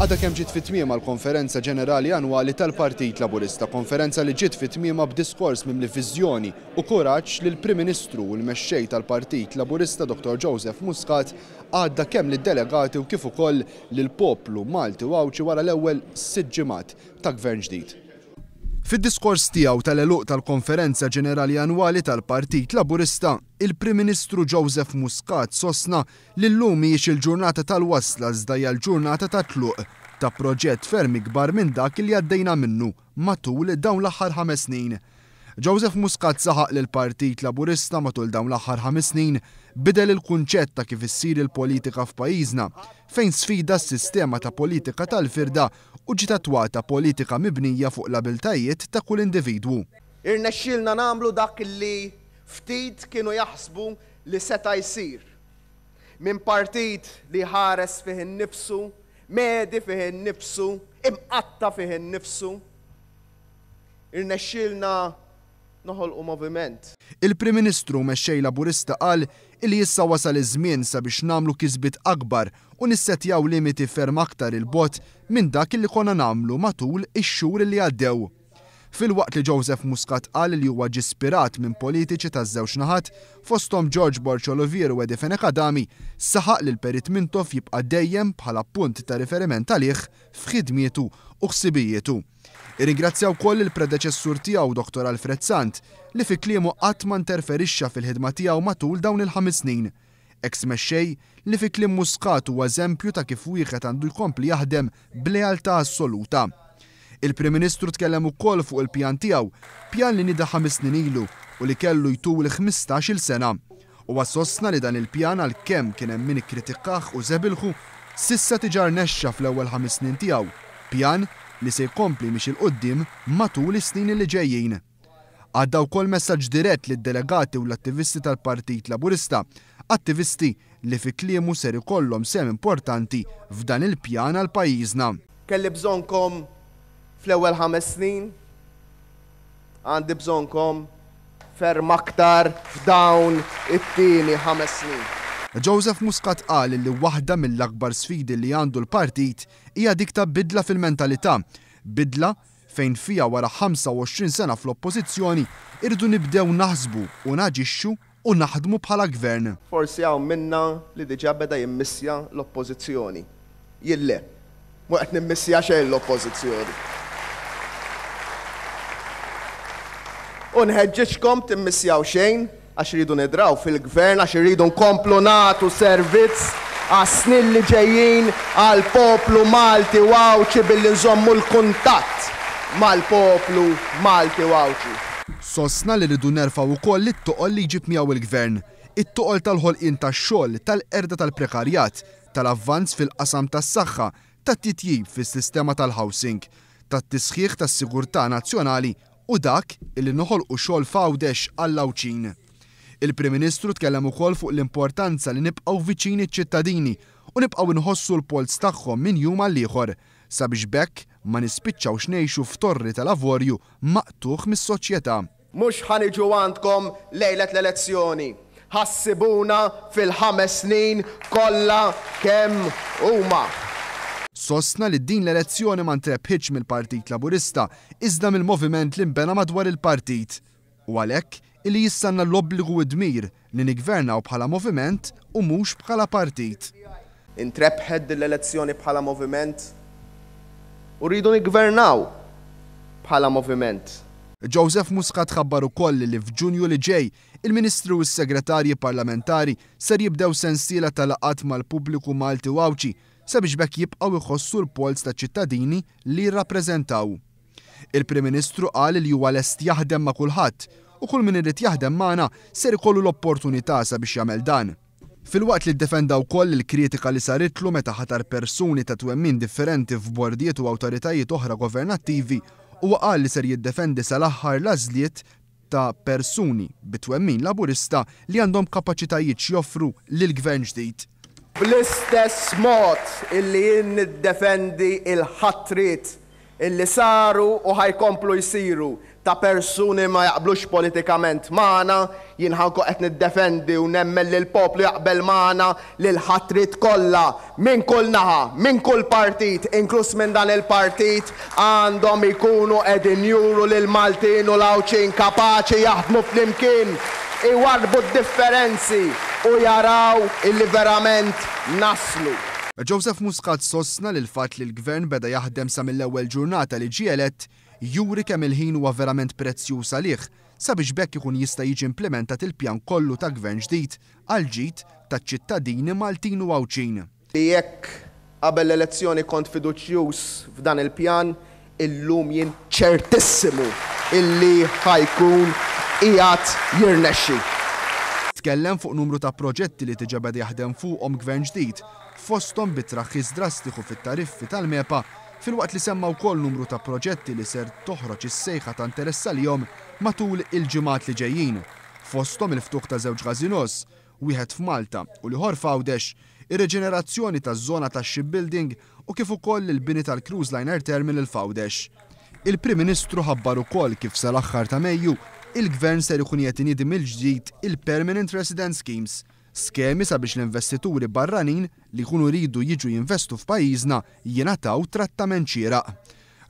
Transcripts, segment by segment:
Għada kem ġit fitmima l-konferenza ġenerali annwali tal-Partit Laburista, konferenza li ġit fitmima b'diskors mim li vizjoni u kuraċ li l-Prim Ministru u l-mexxej tal-Partit Laburista Dr. Joseph Muscat għadda kem li delegati u kif ukoll li l-poplu Malti u għawċi wara l-ewwel siġġimat ta' gvern ġdid. Fid-diskors tiegħu tal-eluq tal-Konferenza Ġenerali Annwali tal-Partit Laburista, il-Prim Ministru Joseph Muscat sosna li llum mhijiex il-ġurnata tal-wasla żdajja l-ġurnata ta' tluq ta' proġett ferm ikbar minn dak li għaddejna minnu matul dawn l-aħħar ħames snin. Joseph Muscat saħaq lil partit Laburista matul dawn l-aħħar ħames snin bidel il-kunċett ta' kif issir il-politika f'pajjiżna fejn sfida s-sistema ta' politika tal-firda u ġitatwata politika mibnija fuq l-abiltajiet ta' kull individwu. Irna xilna namlu dak li ftit kienu jaħsbu li seta' jsir minn partit li ħares fih nifsu medi fih nifsu imqatta fih nifsu irna xilna noħol u moviment. Il-Prim Ministru mexxejla Burista qal li jissa wasal iż-żmien sabiex namlu kisbit akbar u nissetjaw limiti ferm aktar il-bot minn dak illi konna namlu matul ix-xhur li għaddew. Fil-waqt li Joseph Muscat qal li huwa ġispirat minn politiċi taż-żewġ naħat, fosthom George Borcholovir u Edi Fenekadami, saħaq li l-perit Mintof jibqa' dejjem bħala punt ta' riferiment għalih f'ħidmietu u ħsibijietu. Irringrazzjaw koll il-predeċessur tiegħu Dr. Alfred Sant li fi kliemu qatt ma interferixxa fil-ħidma tiegħu matul dawn il-ħames snin eks mexxej li fi kliem Muscat huwa eżempju ta' kif wieħed għandu jkompli jaħdem b'lealtà assoluta. Il-Prim Ministru tkellem ukoll fuq il-pjan tiegħu, pjan li nida ħames snin ilu u li kellu jtul 15 sena. U għasosna li dan il-pjan għal kem kien hemm min ikkritikaħ u zebilħu sissa tiġar nexxa fl-ewwel ħames snin tiegħu. Pjan li se jkompli miex il-qoddim matul is-snin li ġejjin. Għaddaw kol messaġġ dirett lid delegati u l-attivisti tal-Partit Laburista, attivisti li fi kliemu ser ikollhom sem importanti f'dan il-pjan għal pajjiżna. Kelli bżonkom fl-ewwel ħames snin għandi bżonkom ferm aktar f'dawn it-tieni ħames snin. Joseph Muscat qal li waħda mill-akbar sfidi li għandu l-partit hija dikta bidla fil-mentalità, bidla fejn fija wara 25 sena fl-oppożizzjoni irdu nibdew naħsbu u naġixxu u naħdmu bħala gvern. Forsi għaw minna li diġa beda jimmissja l-oppozizjoni. Jille, mu nimmissja xejn l-oppozizjoni. unħedġiċkom timmissjaw xejn għax rridu nidraw fil-gvern, għax rridu nkomplu natu servizz għasnil li ġejjin għal poplu Malti wawċi billi nżommu l-kuntatt mal-poplu Malti wawċi. Sosna li rridu nerfaw u koll li t-toqol li ġib miaw il-gvern, it-toqol tal-ħolqin tax-xogħol, tal-erda tal-prekarjat, tal-avvanz fil-qasam tas-saħħa, tat-titjib fis-sistema tal-housing, tat-tisħiħ tas-sigurtà nazzjonali u dak illi noħolqu xogħol fawdex għall-awċin. Il-Prim Ministru tkellem ukoll fuq l-importanza li nibqgħu viċini ċ-ċittadini u nibqgħu nħossu l-polz tagħhom minn jum għal ieħor sabiex bekk ma nispiċċaw xnejxu f'torri tal-avorju maqtuħ mis-soċjetà. Mhux ħaniġu għandkom lejlet l-elezzjoni. Ħassibuna fil-ħames snin kollha kemm huma sostna li din l-elezzjoni ma ntrebħiċ mill-Partit Laburista iżda mill-moviment li nbena madwar il-partit. U għalhekk illi jissanna l-obbligu id dmir li nigvernaw bħala moviment u mhux bħala partit. Intrebħed l-elezzjoni bħala moviment u rridu nigvernaw bħala moviment. Joseph Muscat ħabbar ukoll li f'Ġunju li ġej il-Ministru u s-Segretarji Parlamentari ser jibdew sensiela tal-laqat mal-pubbliku Malti Wawċi sabiex bekk jibqaw iħossu l-pols ta' ċittadini li jirrappreżentaw. Il-Prim Ministru qal li huwa lest jaħdem ma' kulħadd u kull min irid jaħdem magħna ser ikollu l-opportunità sabiex jagħmel dan. Fil-waqt li ddefenda wkoll il-kritika li saritlu meta ħatar persuni ta' twemmin differenti f'bordijiet u awtoritajiet oħra governattivi u qal li ser jiddefendi sal-aħħar lażliet ta' persuni bitwemmin laburista li għandhom kapaċitajiet joffru lil gvern ġdid bl-istess mod illi jien niddefendi il-ħatrit illi saru u ħajkomplu jisiru ta' persuni ma jaqblux politikament maħna, jinn ħanko qed niddefendi u nemmen li l-poplu jaqbel maħna li l-ħatrit kollha minn kull naħa, minn kull partit, inkluż minn dan il-partit, għandhom ikunu qegħdin juru lil Maltin u l-awċin kapaċi jaħdmu flimkien iwarbu d-differenzi u jaraw illi verament naslu. Joseph Muscat sostna li l-fat li l-gvern beda jaħdem sa mill-ewwel ġurnata li ġielet juri kemm il-ħin huwa verament prezzjuż għalih sabiex bekk ikun jista' jiġi implementat il-pjan kollu ta' gvern ġdid għal ġid ta' ċittadini Maltin u Awċin. Jekk qabel l-elezzjoni kont fiduċjuż f'dan il-pjan, illum jien ċertissimu illi ħajkun qiegħed jirnexxi. Tkellem fuq numru ta' proġetti li tiġabed jaħdem fuqhom gvern ġdid, fostom bitraħħis drastiku fit-tariffi tal-MEPA, fil-waqt li semma wkoll numru ta' proġetti li ser toħroġ is-sejħa ta' interess għalihom matul il-ġimgħat li ġejjin. Fostom il-ftuħ ta' żewġ gazinos, wieħed f'Malta u li ħor f'Għawdex, ir-reġenerazzjoni taż-żona tax-shipbuilding u kif ukoll il-bini tal-cruise liner terminal f'Għawdex. Il-Prim Ministru ħabbar ukoll kif sal-aħħar ta' Mejju il-gvern ser ikun qed inidi mill-ġdid il-Permanent Resident Schemes, skemi sabiex l-investituri barranin li jkunu ridu jiġu jinvestu f'pajjiżna jingħataw trattament xieraq.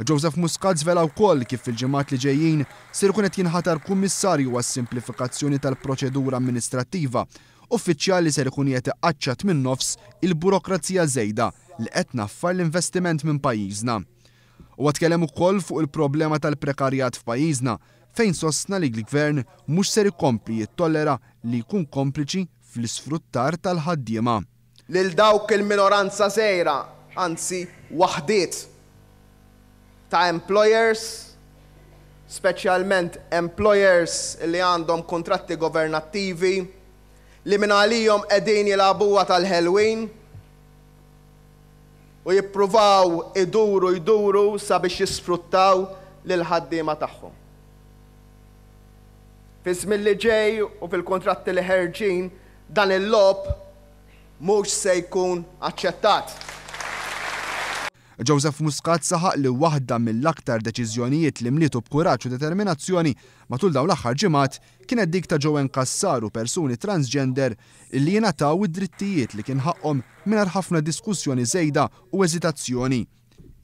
Joseph Muscat żvela wkoll kif fil-ġimgħat li ġejjin ser ikun qed jinħatar kummissarju għas-simplifikazzjoni tal-proċedura amministrattiva uffiċjali ser ikun qed iqaċċat min nofs il-burokrazija żejda li qed naffar l-investiment minn pajjiżna. U għatkellem ukoll fuq il-problema tal-prekarjat f'pajjiżna fejn sostna li l-gvern mhux ser ikompli jittollera li jkun kompliċi fl-isfruttar tal-ħaddiema. Lil dawk il-minoranza sejra, anzi waħdiet ta' employers, specialment employers li għandhom kontratti governattivi, li minn għalijom edin jilabuwa tal-Halloween, u jippruvaw iduru iduru sabiex jisfruttaw lil ħaddiema tagħhom fi li ġej u fil-kontratti li ħerġin dan il-lob mhux se jkun aċċettat. Joseph Muscat saħaq li waħda mill-aktar deċiżjonijiet li mlitu b'kuraġġ u determinazzjoni matul dawn l-aħħar ġimgħat kienet dik ta' ġew kassaru persuni transgender li jingħataw id-drittijiet li kien ħaqhom mingħajr ħafna diskussjoni żejda u eżitazzjoni.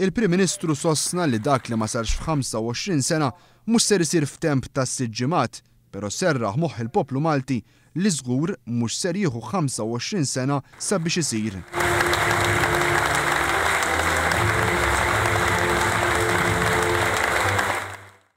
Il-Prim Ministru sostna li dak li ma sarx f'25 sena mhux ser isir f'temp tas siġġimgħat pero serraħ moħ il-poplu Malti li żgur mhux ser jieħu 25 sena sabiex isir.